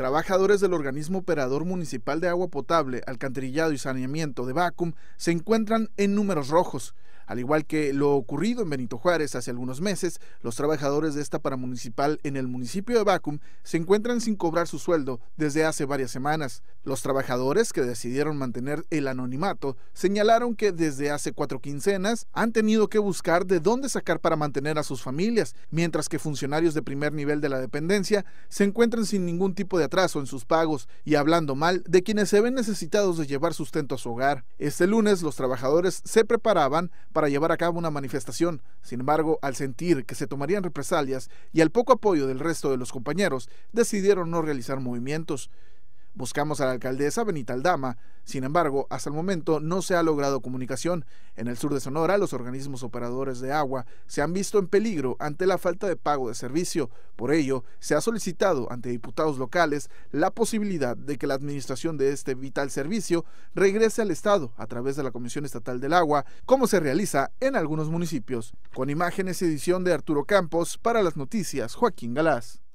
Trabajadores del organismo operador municipal de agua potable, alcantarillado y saneamiento de Vacum se encuentran en números rojos al igual que lo ocurrido en Benito Juárez hace algunos meses, los trabajadores de esta paramunicipal en el municipio de Bacum se encuentran sin cobrar su sueldo desde hace varias semanas. Los trabajadores que decidieron mantener el anonimato señalaron que desde hace cuatro quincenas han tenido que buscar de dónde sacar para mantener a sus familias, mientras que funcionarios de primer nivel de la dependencia se encuentran sin ningún tipo de atraso en sus pagos y hablando mal de quienes se ven necesitados de llevar sustento a su hogar. Este lunes los trabajadores se preparaban para para llevar a cabo una manifestación. Sin embargo, al sentir que se tomarían represalias y al poco apoyo del resto de los compañeros, decidieron no realizar movimientos. Buscamos a la alcaldesa Benita Aldama, sin embargo, hasta el momento no se ha logrado comunicación. En el sur de Sonora, los organismos operadores de agua se han visto en peligro ante la falta de pago de servicio. Por ello, se ha solicitado ante diputados locales la posibilidad de que la administración de este vital servicio regrese al Estado a través de la Comisión Estatal del Agua, como se realiza en algunos municipios. Con imágenes y edición de Arturo Campos, para las noticias, Joaquín Galás.